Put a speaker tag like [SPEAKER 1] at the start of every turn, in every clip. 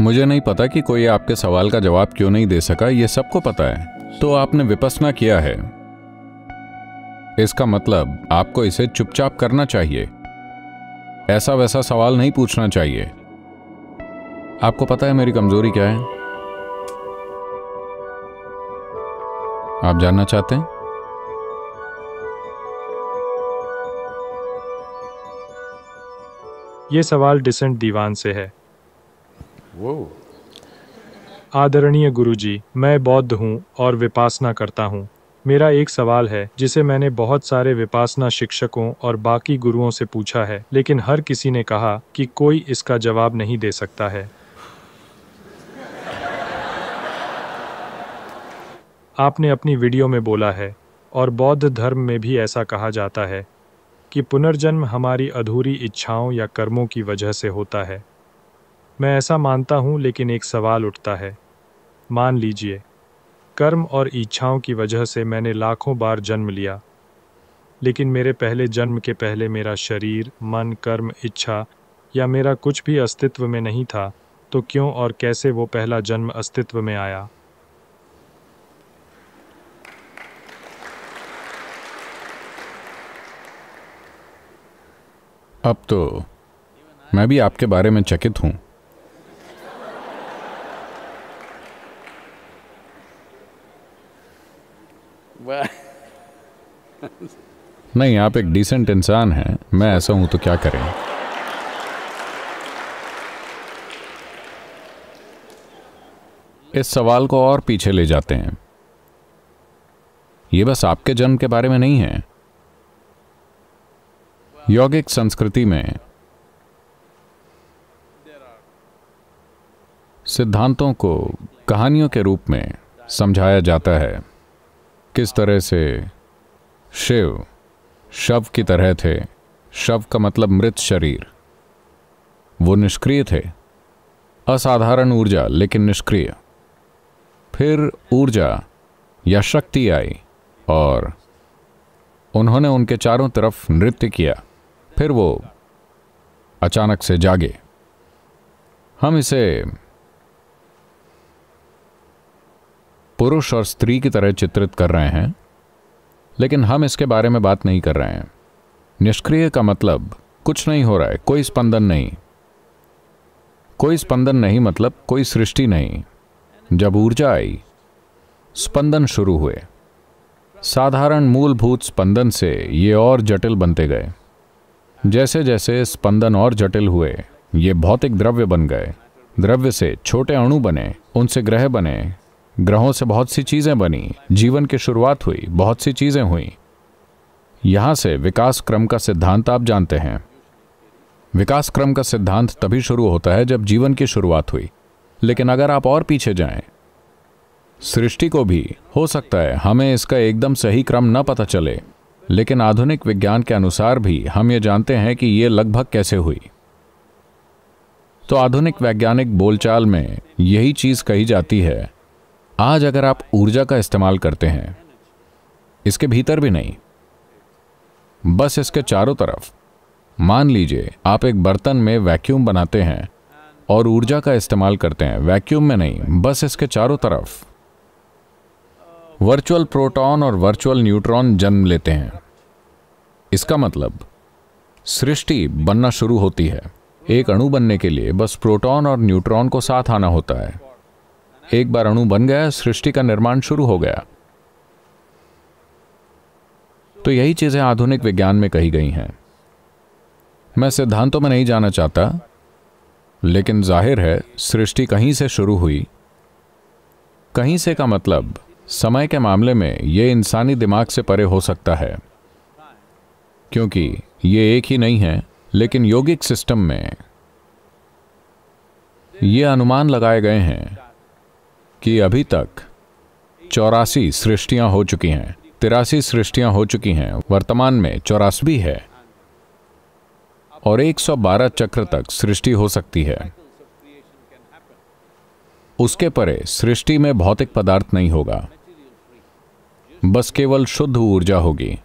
[SPEAKER 1] मुझे नहीं पता कि कोई आपके सवाल का जवाब क्यों नहीं दे सका यह सबको पता है तो आपने विपसना किया है इसका मतलब आपको इसे चुपचाप करना चाहिए ऐसा वैसा सवाल नहीं पूछना चाहिए आपको पता है मेरी कमजोरी क्या है आप जानना चाहते हैं
[SPEAKER 2] ये सवाल डिसेंट दीवान से है वो आदरणीय गुरुजी, मैं बौद्ध हूँ और विपासना करता हूँ मेरा एक सवाल है जिसे मैंने बहुत सारे विपासना शिक्षकों और बाकी गुरुओं से पूछा है लेकिन हर किसी ने कहा कि कोई इसका जवाब नहीं दे सकता है आपने अपनी वीडियो में बोला है और बौद्ध धर्म में भी ऐसा कहा जाता है कि पुनर्जन्म हमारी अधूरी इच्छाओं या कर्मों की वजह से होता है मैं ऐसा मानता हूँ लेकिन एक सवाल उठता है मान लीजिए कर्म और इच्छाओं की वजह से मैंने लाखों बार जन्म लिया लेकिन मेरे पहले जन्म के पहले मेरा शरीर मन कर्म इच्छा या मेरा कुछ भी अस्तित्व में नहीं था तो क्यों और कैसे वो पहला जन्म अस्तित्व में आया
[SPEAKER 1] अब तो मैं भी आपके बारे में चकित हूँ नहीं आप एक डिसेंट इंसान हैं मैं ऐसा हूं तो क्या करें इस सवाल को और पीछे ले जाते हैं ये बस आपके जन्म के बारे में नहीं है यौगिक संस्कृति में सिद्धांतों को कहानियों के रूप में समझाया जाता है किस तरह से शिव शव की तरह थे शव का मतलब मृत शरीर वो निष्क्रिय थे असाधारण ऊर्जा लेकिन निष्क्रिय फिर ऊर्जा या शक्ति आई और उन्होंने उनके चारों तरफ नृत्य किया फिर वो अचानक से जागे हम इसे पुरुष और स्त्री की तरह चित्रित कर रहे हैं लेकिन हम इसके बारे में बात नहीं कर रहे हैं निष्क्रिय का मतलब कुछ नहीं हो रहा है कोई स्पंदन नहीं कोई स्पंदन नहीं मतलब कोई सृष्टि नहीं जब ऊर्जा आई स्पंदन शुरू हुए साधारण मूलभूत स्पंदन से ये और जटिल बनते गए जैसे जैसे स्पंदन और जटिल हुए ये भौतिक द्रव्य बन गए द्रव्य से छोटे अणु बने उनसे ग्रह बने ग्रहों से बहुत सी चीजें बनी जीवन की शुरुआत हुई बहुत सी चीजें हुई यहां से विकास क्रम का सिद्धांत आप जानते हैं विकास क्रम का सिद्धांत तभी शुरू होता है जब जीवन की शुरुआत हुई लेकिन अगर आप और पीछे जाएं, सृष्टि को भी हो सकता है हमें इसका एकदम सही क्रम न पता चले लेकिन आधुनिक विज्ञान के अनुसार भी हम ये जानते हैं कि ये लगभग कैसे हुई तो आधुनिक वैज्ञानिक बोलचाल में यही चीज कही जाती है आज अगर आप ऊर्जा का इस्तेमाल करते हैं इसके भीतर भी नहीं बस इसके चारों तरफ मान लीजिए आप एक बर्तन में वैक्यूम बनाते हैं और ऊर्जा का इस्तेमाल करते हैं वैक्यूम में नहीं बस इसके चारों तरफ वर्चुअल प्रोटॉन और वर्चुअल न्यूट्रॉन जन्म लेते हैं इसका मतलब सृष्टि बनना शुरू होती है एक अणु बनने के लिए बस प्रोटॉन और न्यूट्रॉन को साथ आना होता है एक बार अणु बन गया सृष्टि का निर्माण शुरू हो गया तो यही चीजें आधुनिक विज्ञान में कही गई हैं मैं सिद्धांतों में नहीं जाना चाहता लेकिन जाहिर है सृष्टि कहीं से शुरू हुई कहीं से का मतलब समय के मामले में यह इंसानी दिमाग से परे हो सकता है क्योंकि ये एक ही नहीं है लेकिन यौगिक सिस्टम में ये अनुमान लगाए गए हैं कि अभी तक चौरासी सृष्टियां हो चुकी हैं तिरासी सृष्टियां हो चुकी हैं वर्तमान में चौरासवी है और 112 चक्र तक सृष्टि हो सकती है उसके परे सृष्टि में भौतिक पदार्थ नहीं होगा बस केवल शुद्ध ऊर्जा होगी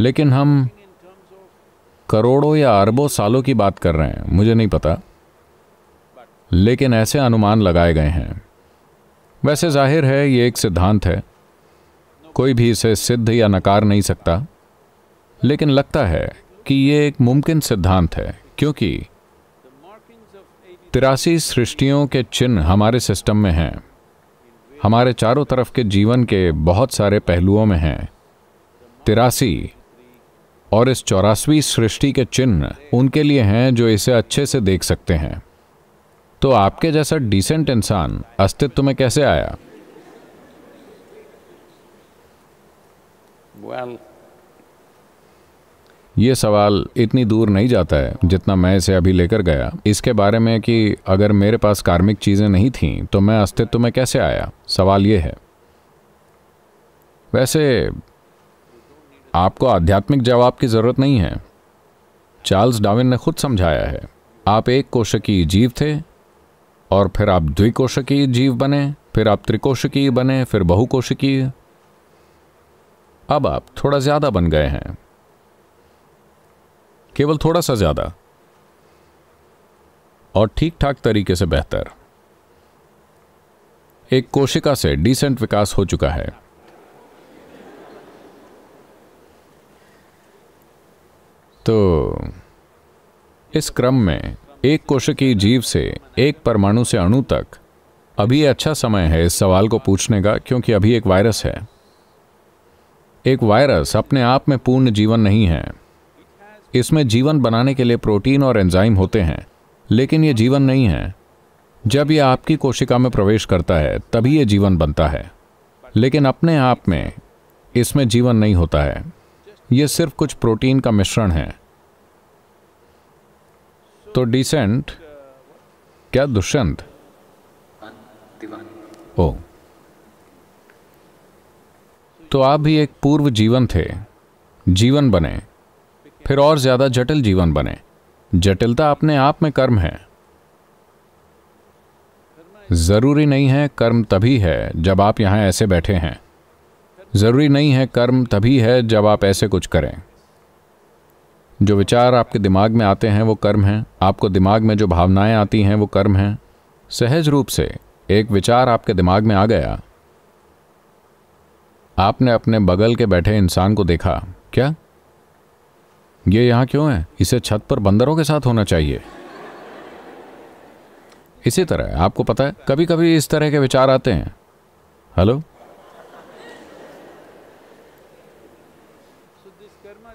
[SPEAKER 1] लेकिन हम करोड़ों या अरबों सालों की बात कर रहे हैं मुझे नहीं पता लेकिन ऐसे अनुमान लगाए गए हैं वैसे जाहिर है ये एक सिद्धांत है कोई भी इसे सिद्ध या नकार नहीं सकता लेकिन लगता है कि ये एक मुमकिन सिद्धांत है क्योंकि तिरासी सृष्टियों के चिन्ह हमारे सिस्टम में हैं हमारे चारों तरफ के जीवन के बहुत सारे पहलुओं में हैं तिरासी और इस चौरासवीं सृष्टि के चिन्ह उनके लिए हैं जो इसे अच्छे से देख सकते हैं तो आपके जैसा डिसेंट इंसान अस्तित्व में कैसे आया well, ये सवाल इतनी दूर नहीं जाता है जितना मैं इसे अभी लेकर गया इसके बारे में कि अगर मेरे पास कार्मिक चीज़ें नहीं थी तो मैं अस्तित्व में कैसे आया सवाल ये है वैसे आपको आध्यात्मिक जवाब की ज़रूरत नहीं है चार्ल्स डाविन ने खुद समझाया है आप एक कोशकी जीव थे और फिर आप द्विकोशकीय जीव बने फिर आप त्रिकोशकीय बने फिर बहुकोशकीय अब आप थोड़ा ज्यादा बन गए हैं केवल थोड़ा सा ज्यादा और ठीक ठाक तरीके से बेहतर एक कोशिका से डिसेंट विकास हो चुका है तो इस क्रम में एक कोशिकीय जीव से एक परमाणु से अणु तक अभी अच्छा समय है इस सवाल को पूछने का क्योंकि अभी एक वायरस है एक वायरस अपने आप में पूर्ण जीवन नहीं है इसमें जीवन बनाने के लिए प्रोटीन और एंजाइम होते हैं लेकिन यह जीवन नहीं है जब यह आपकी कोशिका में प्रवेश करता है तभी यह जीवन बनता है लेकिन अपने आप में इसमें जीवन नहीं होता है यह सिर्फ कुछ प्रोटीन का मिश्रण है तो डिसेंट क्या दुष्यंत ओ तो आप भी एक पूर्व जीवन थे जीवन बने फिर और ज्यादा जटिल जीवन बने जटिलता अपने आप में कर्म है जरूरी नहीं है कर्म तभी है जब आप यहां ऐसे बैठे हैं जरूरी नहीं है कर्म तभी है जब आप ऐसे कुछ करें जो विचार आपके दिमाग में आते हैं वो कर्म हैं आपको दिमाग में जो भावनाएं आती हैं वो कर्म हैं सहज रूप से एक विचार आपके दिमाग में आ गया आपने अपने बगल के बैठे इंसान को देखा क्या ये यहाँ क्यों है इसे छत पर बंदरों के साथ होना चाहिए इसी तरह आपको पता है कभी कभी इस तरह के विचार आते हैं हेलो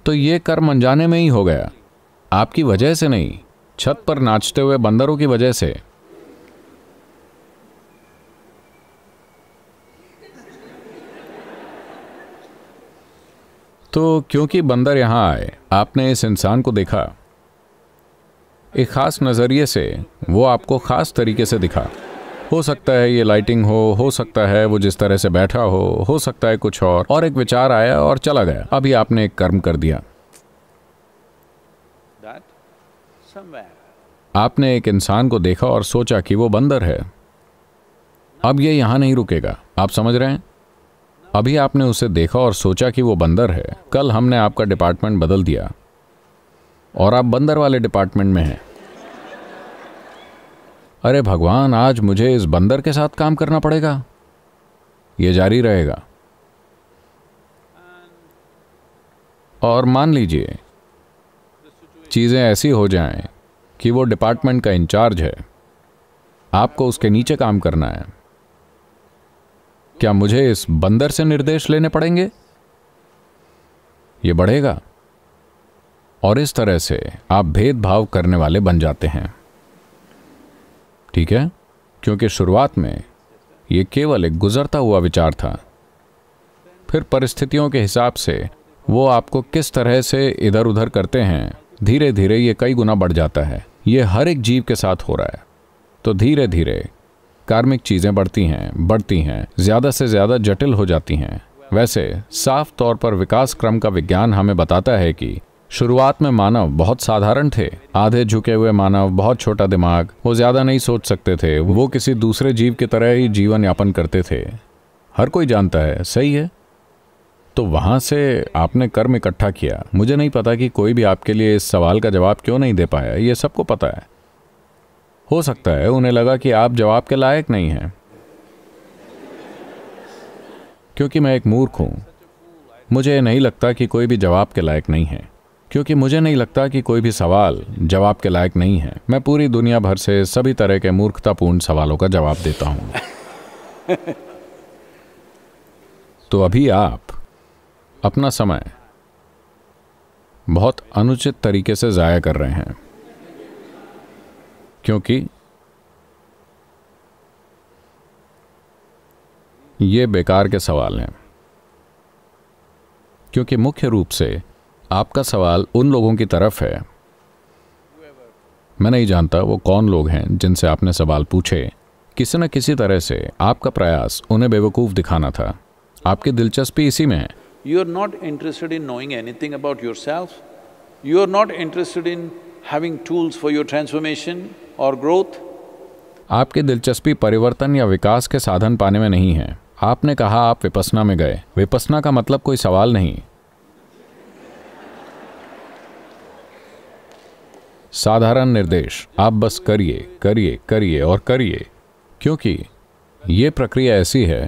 [SPEAKER 1] तो ये कर्म अनजाने में ही हो गया आपकी वजह से नहीं छत पर नाचते हुए बंदरों की वजह से तो क्योंकि बंदर यहां आए आपने इस इंसान को देखा एक खास नज़रिए से वो आपको खास तरीके से दिखा हो सकता है ये लाइटिंग हो हो सकता है वो जिस तरह से बैठा हो हो सकता है कुछ और और एक विचार आया और चला गया अभी आपने एक कर्म कर दिया आपने एक इंसान को देखा और सोचा कि वो बंदर है अब ये यहां नहीं रुकेगा आप समझ रहे हैं अभी आपने उसे देखा और सोचा कि वो बंदर है कल हमने आपका डिपार्टमेंट बदल दिया और आप बंदर वाले डिपार्टमेंट में हैं अरे भगवान आज मुझे इस बंदर के साथ काम करना पड़ेगा ये जारी रहेगा और मान लीजिए चीज़ें ऐसी हो जाएं कि वो डिपार्टमेंट का इंचार्ज है आपको उसके नीचे काम करना है क्या मुझे इस बंदर से निर्देश लेने पड़ेंगे ये बढ़ेगा और इस तरह से आप भेदभाव करने वाले बन जाते हैं ठीक है क्योंकि शुरुआत में ये केवल एक गुजरता हुआ विचार था फिर परिस्थितियों के हिसाब से वो आपको किस तरह से इधर उधर करते हैं धीरे धीरे ये कई गुना बढ़ जाता है ये हर एक जीव के साथ हो रहा है तो धीरे धीरे कार्मिक चीज़ें बढ़ती हैं बढ़ती हैं ज़्यादा से ज़्यादा जटिल हो जाती हैं वैसे साफ तौर पर विकास क्रम का विज्ञान हमें बताता है कि शुरुआत में मानव बहुत साधारण थे आधे झुके हुए मानव बहुत छोटा दिमाग वो ज्यादा नहीं सोच सकते थे वो किसी दूसरे जीव की तरह ही जीवन यापन करते थे हर कोई जानता है सही है तो वहां से आपने कर्म इकट्ठा किया मुझे नहीं पता कि कोई भी आपके लिए इस सवाल का जवाब क्यों नहीं दे पाया ये सबको पता है हो सकता है उन्हें लगा कि आप जवाब के लायक नहीं हैं क्योंकि मैं एक मूर्ख हूं मुझे नहीं लगता कि कोई भी जवाब के लायक नहीं है क्योंकि मुझे नहीं लगता कि कोई भी सवाल जवाब के लायक नहीं है मैं पूरी दुनिया भर से सभी तरह के मूर्खतापूर्ण सवालों का जवाब देता हूं तो अभी आप अपना समय बहुत अनुचित तरीके से ज़ाया कर रहे हैं क्योंकि ये बेकार के सवाल हैं क्योंकि मुख्य रूप से आपका सवाल उन लोगों की तरफ है मैं नहीं जानता वो कौन लोग हैं जिनसे आपने सवाल पूछे किसी न किसी तरह से आपका प्रयास उन्हें बेवकूफ़ दिखाना था आपकी दिलचस्पी इसी में है are not interested in knowing anything about yourself you are not interested in having tools for your transformation और ग्रोथ आपकी दिलचस्पी परिवर्तन या विकास के साधन पाने में नहीं है आपने कहा आप विपसना में गए विपसना का मतलब कोई सवाल नहीं साधारण निर्देश आप बस करिए करिए करिए और करिए क्योंकि ये प्रक्रिया ऐसी है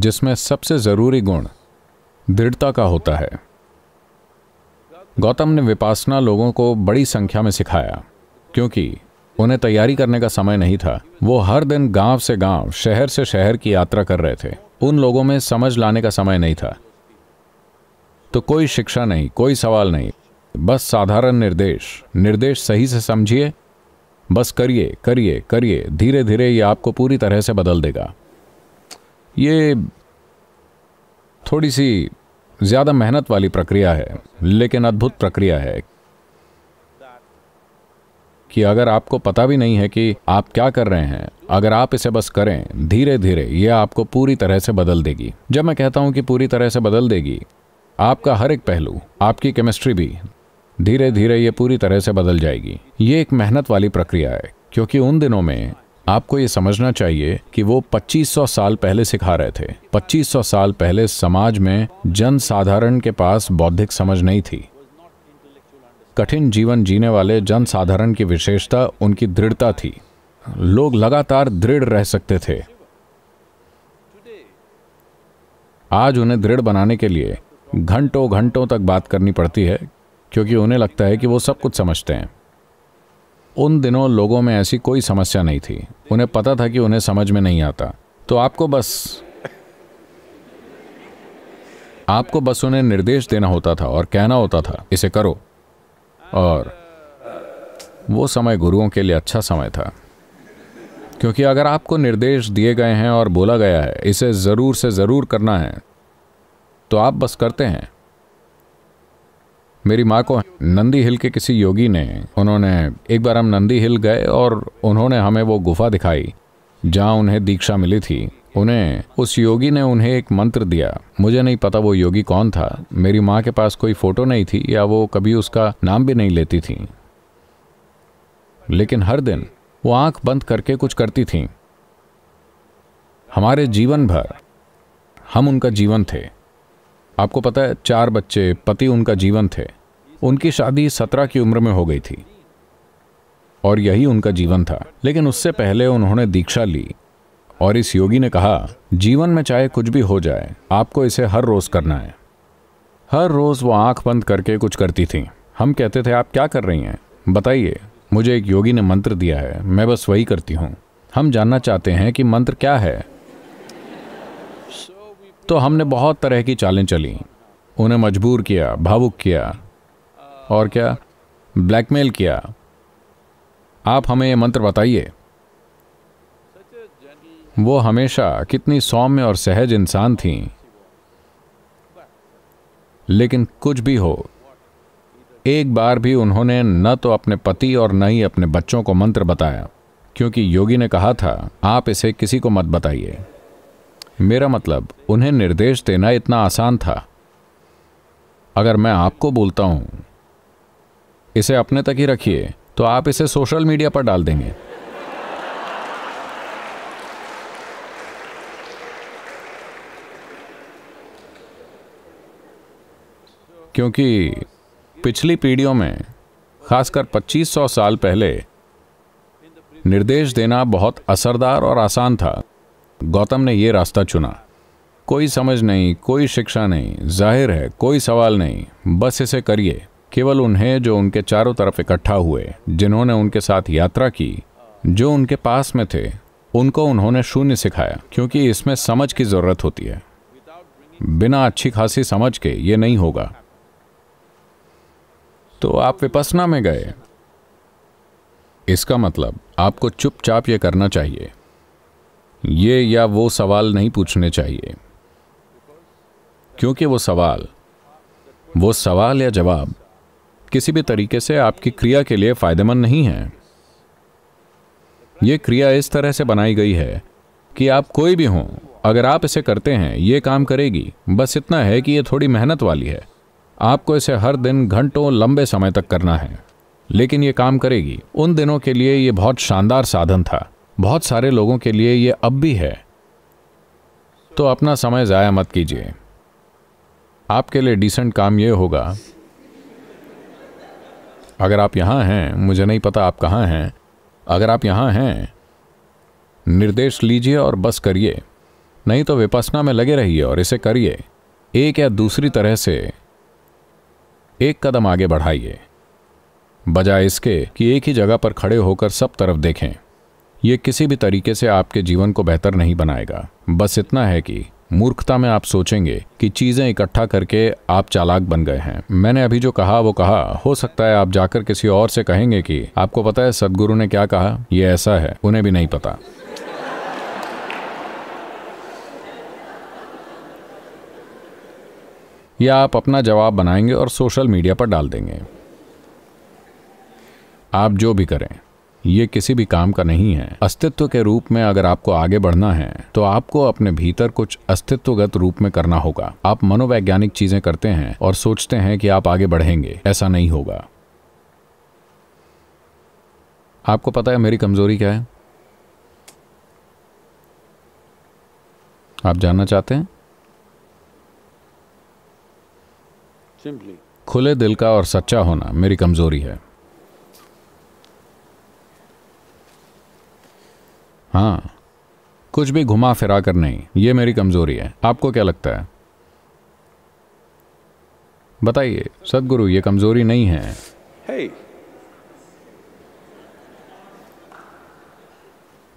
[SPEAKER 1] जिसमें सबसे ज़रूरी गुण दृढ़ता का होता है गौतम ने विपासना लोगों को बड़ी संख्या में सिखाया क्योंकि उन्हें तैयारी करने का समय नहीं था वो हर दिन गांव से गांव, शहर से शहर की यात्रा कर रहे थे उन लोगों में समझ लाने का समय नहीं था तो कोई शिक्षा नहीं कोई सवाल नहीं बस साधारण निर्देश निर्देश सही से समझिए बस करिए करिए करिए धीरे धीरे ये आपको पूरी तरह से बदल देगा ये थोड़ी सी ज़्यादा मेहनत वाली प्रक्रिया है लेकिन अद्भुत प्रक्रिया है कि अगर आपको पता भी नहीं है कि आप क्या कर रहे हैं अगर आप इसे बस करें धीरे धीरे यह आपको पूरी तरह से बदल देगी जब मैं कहता हूं कि पूरी तरह से बदल देगी आपका हर एक पहलू आपकी केमिस्ट्री भी धीरे धीरे ये पूरी तरह से बदल जाएगी ये एक मेहनत वाली प्रक्रिया है क्योंकि उन दिनों में आपको ये समझना चाहिए कि वो 2500 साल पहले सिखा रहे थे 2500 साल पहले समाज में जन साधारण के पास बौद्धिक समझ नहीं थी कठिन जीवन जीने वाले जन साधारण की विशेषता उनकी दृढ़ता थी लोग लगातार दृढ़ रह सकते थे आज उन्हें दृढ़ बनाने के लिए घंटों घंटों तक बात करनी पड़ती है क्योंकि उन्हें लगता है कि वो सब कुछ समझते हैं उन दिनों लोगों में ऐसी कोई समस्या नहीं थी उन्हें पता था कि उन्हें समझ में नहीं आता तो आपको बस आपको बस उन्हें निर्देश देना होता था और कहना होता था इसे करो और वो समय गुरुओं के लिए अच्छा समय था क्योंकि अगर आपको निर्देश दिए गए हैं और बोला गया है इसे ज़रूर से ज़रूर करना है तो आप बस करते हैं मेरी माँ को नंदी हिल के किसी योगी ने उन्होंने एक बार हम नंदी हिल गए और उन्होंने हमें वो गुफा दिखाई जहाँ उन्हें दीक्षा मिली थी उन्हें उस योगी ने उन्हें एक मंत्र दिया मुझे नहीं पता वो योगी कौन था मेरी माँ के पास कोई फोटो नहीं थी या वो कभी उसका नाम भी नहीं लेती थी लेकिन हर दिन वो आंख बंद करके कुछ करती थी हमारे जीवन भर हम उनका जीवन थे आपको पता है चार बच्चे पति उनका जीवन थे उनकी शादी सत्रह की उम्र में हो गई थी और यही उनका जीवन था लेकिन उससे पहले उन्होंने दीक्षा ली और इस योगी ने कहा जीवन में चाहे कुछ भी हो जाए आपको इसे हर रोज करना है हर रोज वो आंख बंद करके कुछ करती थी हम कहते थे आप क्या कर रही हैं बताइए मुझे एक योगी ने मंत्र दिया है मैं बस वही करती हूँ हम जानना चाहते हैं कि मंत्र क्या है तो हमने बहुत तरह की चालें चली उन्हें मजबूर किया भावुक किया और क्या ब्लैकमेल किया आप हमें यह मंत्र बताइए वो हमेशा कितनी सौम्य और सहज इंसान थीं लेकिन कुछ भी हो एक बार भी उन्होंने न तो अपने पति और न ही अपने बच्चों को मंत्र बताया क्योंकि योगी ने कहा था आप इसे किसी को मत बताइए मेरा मतलब उन्हें निर्देश देना इतना आसान था अगर मैं आपको बोलता हूं इसे अपने तक ही रखिए तो आप इसे सोशल मीडिया पर डाल देंगे क्योंकि पिछली पीढ़ियों में खासकर 2500 साल पहले निर्देश देना बहुत असरदार और आसान था गौतम ने यह रास्ता चुना कोई समझ नहीं कोई शिक्षा नहीं जाहिर है कोई सवाल नहीं बस इसे करिए केवल उन्हें जो उनके चारों तरफ इकट्ठा हुए जिन्होंने उनके साथ यात्रा की जो उनके पास में थे उनको उन्होंने शून्य सिखाया क्योंकि इसमें समझ की ज़रूरत होती है बिना अच्छी खासी समझ के ये नहीं होगा तो आप विपसना में गए इसका मतलब आपको चुपचाप ये करना चाहिए ये या वो सवाल नहीं पूछने चाहिए क्योंकि वो सवाल वो सवाल या जवाब किसी भी तरीके से आपकी क्रिया के लिए फायदेमंद नहीं है ये क्रिया इस तरह से बनाई गई है कि आप कोई भी हो अगर आप इसे करते हैं ये काम करेगी बस इतना है कि यह थोड़ी मेहनत वाली है आपको इसे हर दिन घंटों लंबे समय तक करना है लेकिन ये काम करेगी उन दिनों के लिए ये बहुत शानदार साधन था बहुत सारे लोगों के लिए ये अब भी है तो अपना समय ज़ाया मत कीजिए आपके लिए डिसेंट काम यह होगा अगर आप यहां हैं मुझे नहीं पता आप कहां हैं अगर आप यहां हैं निर्देश लीजिए और बस करिए नहीं तो विपसना में लगे रहिए और इसे करिए एक या दूसरी तरह से एक कदम आगे बढ़ाइए बजाय इसके कि एक ही जगह पर खड़े होकर सब तरफ देखें यह किसी भी तरीके से आपके जीवन को बेहतर नहीं बनाएगा बस इतना है कि मूर्खता में आप सोचेंगे कि चीज़ें इकट्ठा करके आप चालाक बन गए हैं मैंने अभी जो कहा वो कहा हो सकता है आप जाकर किसी और से कहेंगे कि आपको पता है सदगुरु ने क्या कहा ये ऐसा है उन्हें भी नहीं पता या आप अपना जवाब बनाएंगे और सोशल मीडिया पर डाल देंगे आप जो भी करें ये किसी भी काम का नहीं है अस्तित्व के रूप में अगर आपको आगे बढ़ना है तो आपको अपने भीतर कुछ अस्तित्वगत रूप में करना होगा आप मनोवैज्ञानिक चीजें करते हैं और सोचते हैं कि आप आगे बढ़ेंगे ऐसा नहीं होगा आपको पता है मेरी कमजोरी क्या है आप जानना चाहते हैं सिंपली खुले दिल का और सच्चा होना मेरी कमजोरी है हाँ कुछ भी घुमा फिरा कर नहीं ये मेरी कमजोरी है आपको क्या लगता है बताइए सदगुरु ये कमजोरी नहीं है hey.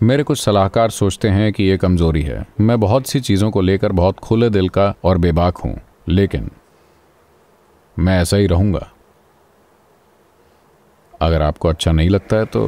[SPEAKER 1] मेरे कुछ सलाहकार सोचते हैं कि ये कमजोरी है मैं बहुत सी चीजों को लेकर बहुत खुले दिल का और बेबाक हूं लेकिन मैं ऐसा ही रहूंगा अगर आपको अच्छा नहीं लगता है तो